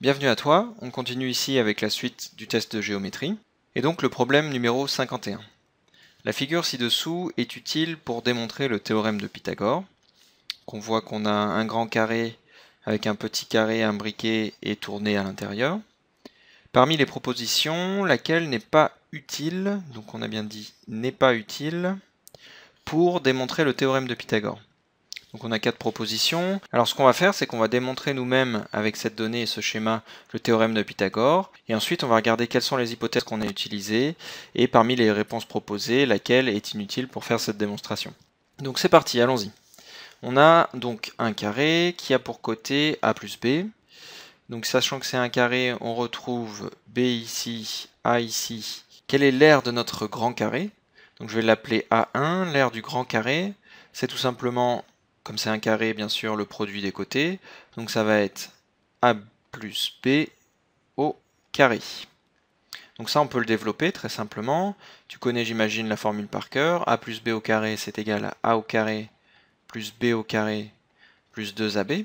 Bienvenue à toi, on continue ici avec la suite du test de géométrie, et donc le problème numéro 51. La figure ci-dessous est utile pour démontrer le théorème de Pythagore, qu'on voit qu'on a un grand carré avec un petit carré imbriqué et tourné à l'intérieur. Parmi les propositions, laquelle n'est pas utile, donc on a bien dit n'est pas utile, pour démontrer le théorème de Pythagore. Donc on a quatre propositions. Alors ce qu'on va faire, c'est qu'on va démontrer nous-mêmes avec cette donnée et ce schéma le théorème de Pythagore. Et ensuite, on va regarder quelles sont les hypothèses qu'on a utilisées et parmi les réponses proposées, laquelle est inutile pour faire cette démonstration. Donc c'est parti, allons-y. On a donc un carré qui a pour côté a plus b. Donc sachant que c'est un carré, on retrouve b ici, a ici. Quelle est l'aire de notre grand carré Donc je vais l'appeler A1. L'aire du grand carré, c'est tout simplement comme c'est un carré, bien sûr, le produit des côtés. Donc ça va être A plus B au carré. Donc ça, on peut le développer très simplement. Tu connais, j'imagine, la formule par cœur. A plus B au carré, c'est égal à A au carré plus B au carré plus 2AB.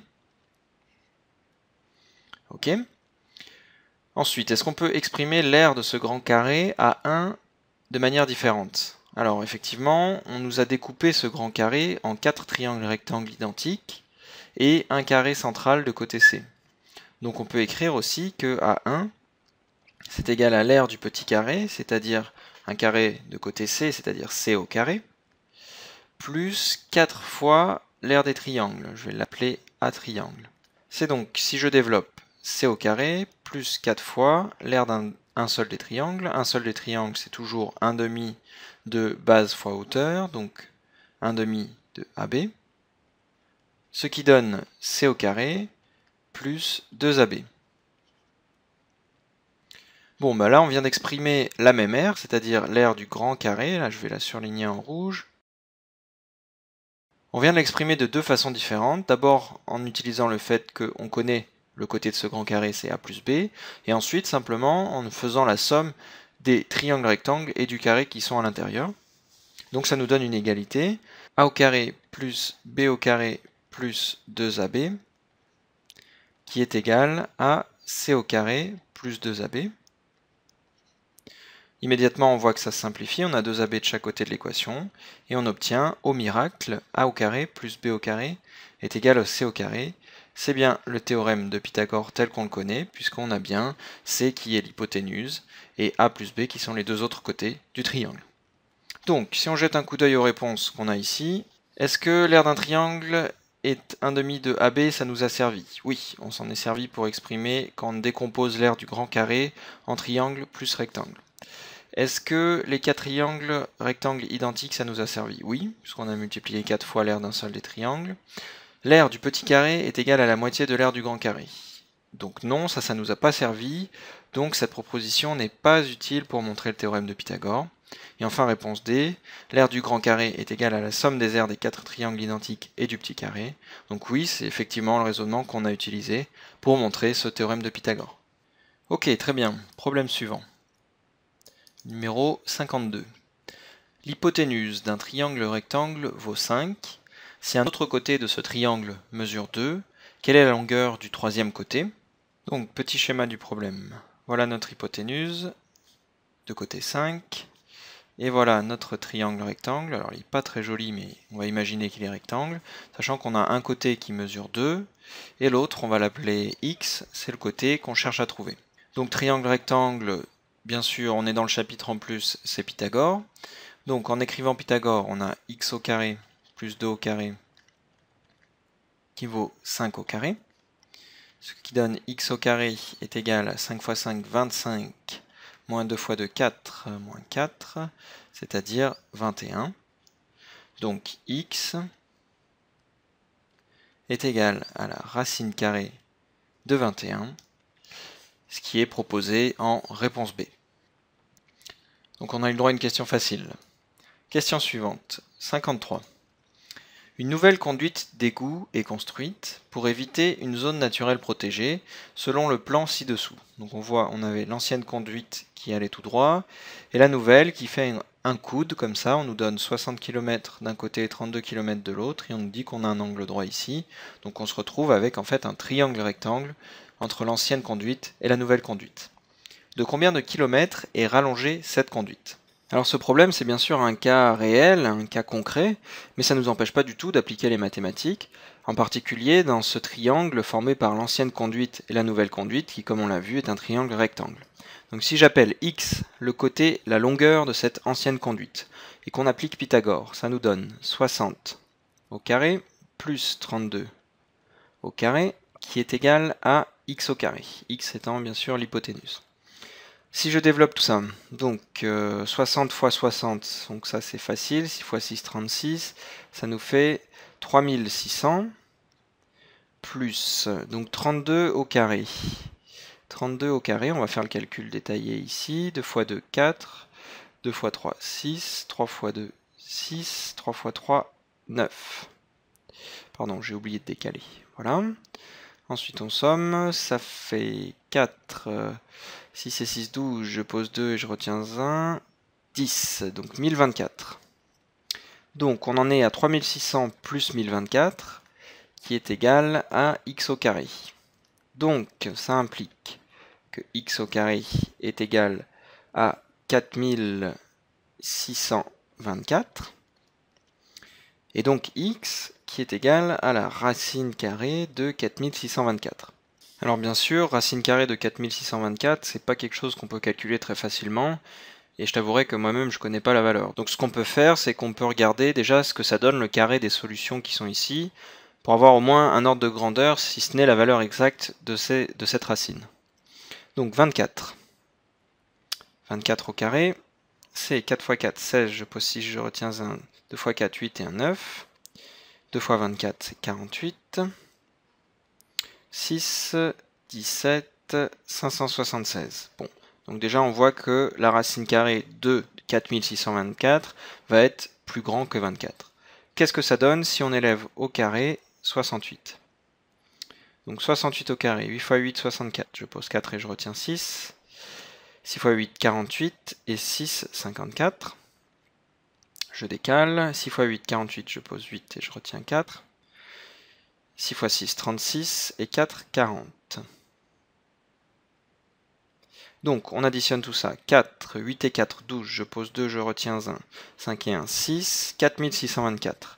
OK Ensuite, est-ce qu'on peut exprimer l'aire de ce grand carré à 1 de manière différente alors effectivement, on nous a découpé ce grand carré en quatre triangles rectangles identiques et un carré central de côté C. Donc on peut écrire aussi que A1, c'est égal à l'aire du petit carré, c'est-à-dire un carré de côté C, c'est-à-dire C au carré, plus 4 fois l'aire des triangles. Je vais l'appeler A triangle. C'est donc, si je développe C au carré, plus 4 fois l'aire d'un un seul des triangles. Un seul des triangles, c'est toujours un demi de base fois hauteur, donc un demi de AB. Ce qui donne C au carré plus 2AB. Bon, ben là, on vient d'exprimer la même aire, c'est-à-dire l'aire du grand carré. Là, je vais la surligner en rouge. On vient de l'exprimer de deux façons différentes. D'abord, en utilisant le fait qu'on connaît le côté de ce grand carré c'est a plus b, et ensuite simplement en faisant la somme des triangles rectangles et du carré qui sont à l'intérieur. Donc ça nous donne une égalité, a au carré plus b au carré plus 2ab, qui est égal à c au carré plus 2ab. Immédiatement, on voit que ça se simplifie, on a 2ab de chaque côté de l'équation, et on obtient, au miracle, a au carré plus b au carré est égal à c au carré, c'est bien le théorème de Pythagore tel qu'on le connaît, puisqu'on a bien C qui est l'hypoténuse et A plus B qui sont les deux autres côtés du triangle. Donc, si on jette un coup d'œil aux réponses qu'on a ici, est-ce que l'air d'un triangle est un demi de AB, ça nous a servi Oui, on s'en est servi pour exprimer quand on décompose l'air du grand carré en triangle plus rectangle. Est-ce que les quatre triangles rectangles identiques, ça nous a servi Oui, puisqu'on a multiplié 4 fois l'air d'un seul des triangles. L'aire du petit carré est égale à la moitié de l'aire du grand carré. Donc non, ça, ça nous a pas servi. Donc cette proposition n'est pas utile pour montrer le théorème de Pythagore. Et enfin, réponse D, l'aire du grand carré est égale à la somme des aires des quatre triangles identiques et du petit carré. Donc oui, c'est effectivement le raisonnement qu'on a utilisé pour montrer ce théorème de Pythagore. Ok, très bien. Problème suivant. Numéro 52. L'hypoténuse d'un triangle rectangle vaut 5 si un autre côté de ce triangle mesure 2, quelle est la longueur du troisième côté Donc, petit schéma du problème. Voilà notre hypoténuse de côté 5. Et voilà notre triangle rectangle. Alors, il n'est pas très joli, mais on va imaginer qu'il est rectangle. Sachant qu'on a un côté qui mesure 2, et l'autre, on va l'appeler x, c'est le côté qu'on cherche à trouver. Donc, triangle rectangle, bien sûr, on est dans le chapitre en plus, c'est Pythagore. Donc, en écrivant Pythagore, on a x au carré plus 2 au carré qui vaut 5 au carré. Ce qui donne x au carré est égal à 5 fois 5, 25, moins 2 fois 2, 4, moins 4, c'est-à-dire 21. Donc x est égal à la racine carrée de 21, ce qui est proposé en réponse B. Donc on a eu le droit à une question facile. Question suivante, 53. Une nouvelle conduite d'égout est construite pour éviter une zone naturelle protégée selon le plan ci-dessous. Donc on voit, on avait l'ancienne conduite qui allait tout droit et la nouvelle qui fait un coude comme ça. On nous donne 60 km d'un côté et 32 km de l'autre et on nous dit qu'on a un angle droit ici. Donc on se retrouve avec en fait un triangle rectangle entre l'ancienne conduite et la nouvelle conduite. De combien de kilomètres est rallongée cette conduite alors ce problème, c'est bien sûr un cas réel, un cas concret, mais ça ne nous empêche pas du tout d'appliquer les mathématiques, en particulier dans ce triangle formé par l'ancienne conduite et la nouvelle conduite, qui comme on l'a vu est un triangle rectangle. Donc si j'appelle x le côté, la longueur de cette ancienne conduite, et qu'on applique Pythagore, ça nous donne 60 au carré plus 32 au carré, qui est égal à x au carré, x étant bien sûr l'hypoténuse. Si je développe tout ça, donc 60 x 60, donc ça c'est facile, 6 x 6, 36, ça nous fait 3600, plus donc 32 au carré. 32 au carré, on va faire le calcul détaillé ici, 2 x 2, 4, 2 x 3, 6, 3 x 2, 6, 3 x 3, 9. Pardon, j'ai oublié de décaler, voilà. Ensuite on somme, ça fait 4... 6 et 6, 12, je pose 2 et je retiens 1. 10, donc 1024. Donc on en est à 3600 plus 1024, qui est égal à x au carré. Donc ça implique que x au carré est égal à 4624. Et donc x qui est égal à la racine carrée de 4624. Alors bien sûr, racine carrée de 4624, c'est pas quelque chose qu'on peut calculer très facilement, et je t'avouerai que moi-même je connais pas la valeur. Donc ce qu'on peut faire, c'est qu'on peut regarder déjà ce que ça donne le carré des solutions qui sont ici, pour avoir au moins un ordre de grandeur, si ce n'est la valeur exacte de, de cette racine. Donc 24. 24 au carré, c'est 4 x 4, 16, je je retiens 2 x 4, 8 et un 9. 2 x 24, c'est 48. 6, 17, 576. Bon, donc déjà on voit que la racine carrée de 4624 va être plus grand que 24. Qu'est-ce que ça donne si on élève au carré 68 Donc 68 au carré, 8 x 8, 64. Je pose 4 et je retiens 6. 6 x 8, 48 et 6, 54. Je décale. 6 x 8, 48, je pose 8 et je retiens 4. 6 x 6, 36 et 4, 40. Donc, on additionne tout ça. 4, 8 et 4, 12. Je pose 2, je retiens 1. 5 et 1, 6. 4624.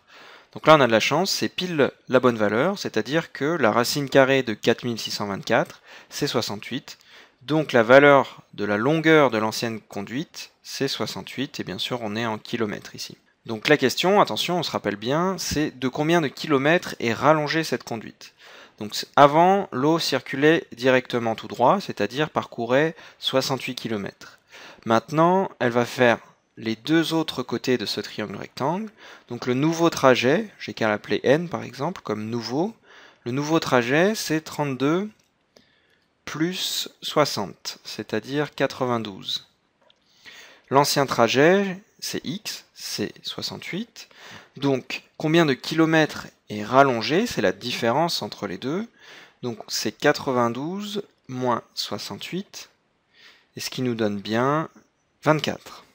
Donc là, on a de la chance, c'est pile la bonne valeur, c'est-à-dire que la racine carrée de 4624, c'est 68. Donc la valeur de la longueur de l'ancienne conduite, c'est 68. Et bien sûr, on est en kilomètres ici. Donc la question, attention, on se rappelle bien, c'est de combien de kilomètres est rallongée cette conduite donc avant, l'eau circulait directement tout droit, c'est-à-dire parcourait 68 km. Maintenant, elle va faire les deux autres côtés de ce triangle rectangle. Donc le nouveau trajet, j'ai qu'à l'appeler n par exemple, comme nouveau. Le nouveau trajet, c'est 32 plus 60, c'est-à-dire 92. L'ancien trajet, c'est x, c'est 68. Donc combien de kilomètres est rallongé C'est la différence entre les deux. Donc c'est 92 moins 68, et ce qui nous donne bien 24.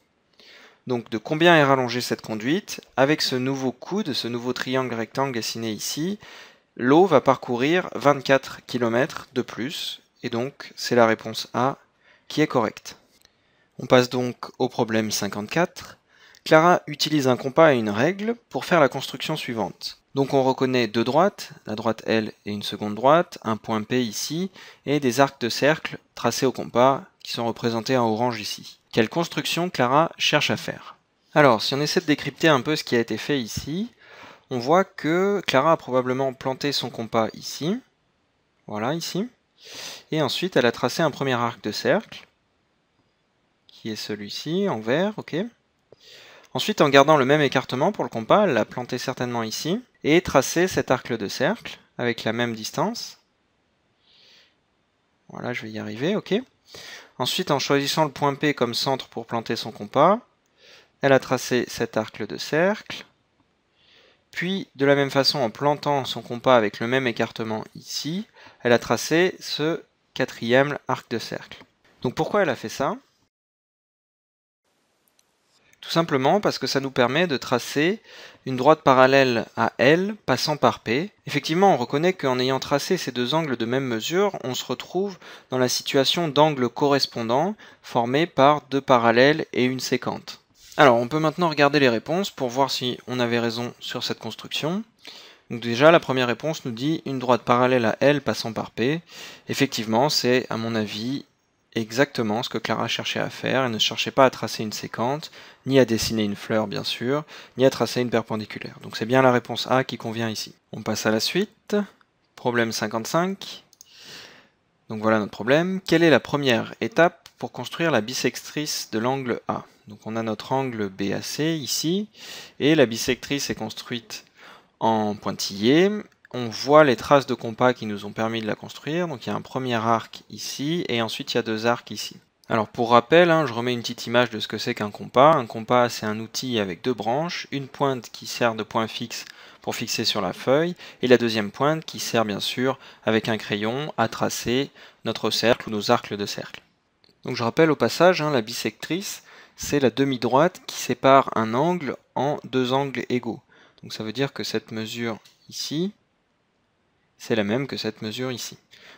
Donc de combien est rallongée cette conduite Avec ce nouveau coude, ce nouveau triangle rectangle dessiné ici, l'eau va parcourir 24 km de plus, et donc c'est la réponse A qui est correcte. On passe donc au problème 54. Clara utilise un compas et une règle pour faire la construction suivante. Donc on reconnaît deux droites, la droite L et une seconde droite, un point P ici, et des arcs de cercle tracés au compas qui sont représentés en orange ici. Quelle construction Clara cherche à faire Alors si on essaie de décrypter un peu ce qui a été fait ici, on voit que Clara a probablement planté son compas ici, voilà ici, et ensuite elle a tracé un premier arc de cercle, qui est celui-ci en vert, ok, Ensuite, en gardant le même écartement pour le compas, elle la planté certainement ici, et tracé cet arc de cercle avec la même distance. Voilà, je vais y arriver, ok. Ensuite, en choisissant le point P comme centre pour planter son compas, elle a tracé cet arc de cercle. Puis, de la même façon, en plantant son compas avec le même écartement ici, elle a tracé ce quatrième arc de cercle. Donc pourquoi elle a fait ça tout simplement parce que ça nous permet de tracer une droite parallèle à L passant par P. Effectivement, on reconnaît qu'en ayant tracé ces deux angles de même mesure, on se retrouve dans la situation d'angle correspondant formé par deux parallèles et une séquente. Alors, on peut maintenant regarder les réponses pour voir si on avait raison sur cette construction. Donc déjà, la première réponse nous dit une droite parallèle à L passant par P. Effectivement, c'est à mon avis exactement ce que Clara cherchait à faire, elle ne cherchait pas à tracer une séquente, ni à dessiner une fleur bien sûr, ni à tracer une perpendiculaire. Donc c'est bien la réponse A qui convient ici. On passe à la suite. Problème 55. Donc voilà notre problème. Quelle est la première étape pour construire la bisectrice de l'angle A Donc on a notre angle BAC ici, et la bisectrice est construite en pointillé, on voit les traces de compas qui nous ont permis de la construire. Donc il y a un premier arc ici, et ensuite il y a deux arcs ici. Alors pour rappel, hein, je remets une petite image de ce que c'est qu'un compas. Un compas, c'est un outil avec deux branches, une pointe qui sert de point fixe pour fixer sur la feuille, et la deuxième pointe qui sert bien sûr avec un crayon à tracer notre cercle ou nos arcs de cercle. Donc je rappelle au passage, hein, la bisectrice, c'est la demi-droite qui sépare un angle en deux angles égaux. Donc ça veut dire que cette mesure ici, c'est la même que cette mesure ici.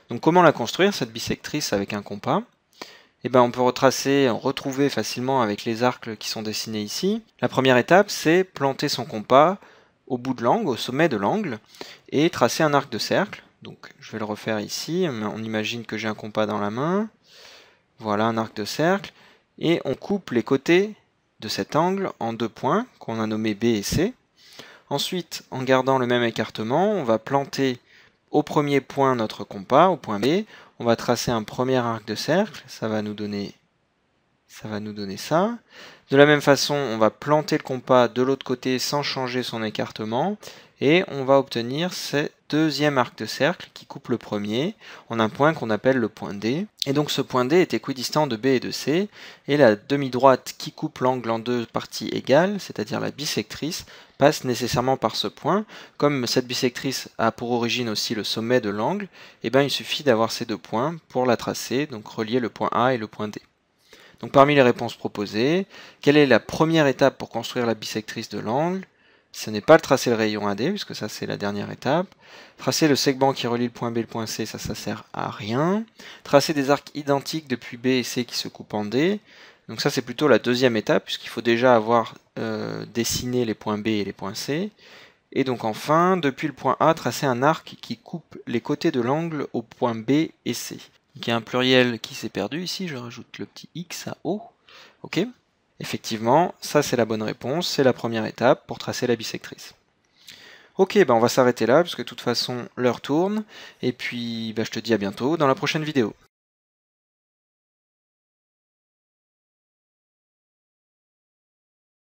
Donc comment la construire, cette bisectrice avec un compas eh bien on peut retracer, retrouver facilement avec les arcs qui sont dessinés ici. La première étape, c'est planter son compas au bout de l'angle, au sommet de l'angle, et tracer un arc de cercle. Donc je vais le refaire ici, on imagine que j'ai un compas dans la main, voilà un arc de cercle, et on coupe les côtés de cet angle en deux points, qu'on a nommés B et C. Ensuite, en gardant le même écartement, on va planter au premier point, notre compas, au point B, on va tracer un premier arc de cercle, ça va nous donner ça. De la même façon, on va planter le compas de l'autre côté sans changer son écartement, et on va obtenir ce deuxième arc de cercle qui coupe le premier. en un point qu'on appelle le point D. Et donc ce point D est équidistant de B et de C, et la demi-droite qui coupe l'angle en deux parties égales, c'est-à-dire la bisectrice, passe nécessairement par ce point. Comme cette bisectrice a pour origine aussi le sommet de l'angle, eh bien il suffit d'avoir ces deux points pour la tracer, donc relier le point A et le point D. Donc parmi les réponses proposées, quelle est la première étape pour construire la bisectrice de l'angle Ce n'est pas le tracer le rayon AD, puisque ça c'est la dernière étape. Tracer le segment qui relie le point B et le point C, ça ça sert à rien. Tracer des arcs identiques depuis B et C qui se coupent en D, donc ça c'est plutôt la deuxième étape, puisqu'il faut déjà avoir euh, dessiné les points B et les points C. Et donc enfin, depuis le point A, tracer un arc qui coupe les côtés de l'angle au point B et C. Donc, il y a un pluriel qui s'est perdu ici, je rajoute le petit x à O. Ok Effectivement, ça c'est la bonne réponse, c'est la première étape pour tracer la bisectrice. Ok, ben on va s'arrêter là, puisque de toute façon, l'heure tourne, et puis ben, je te dis à bientôt dans la prochaine vidéo.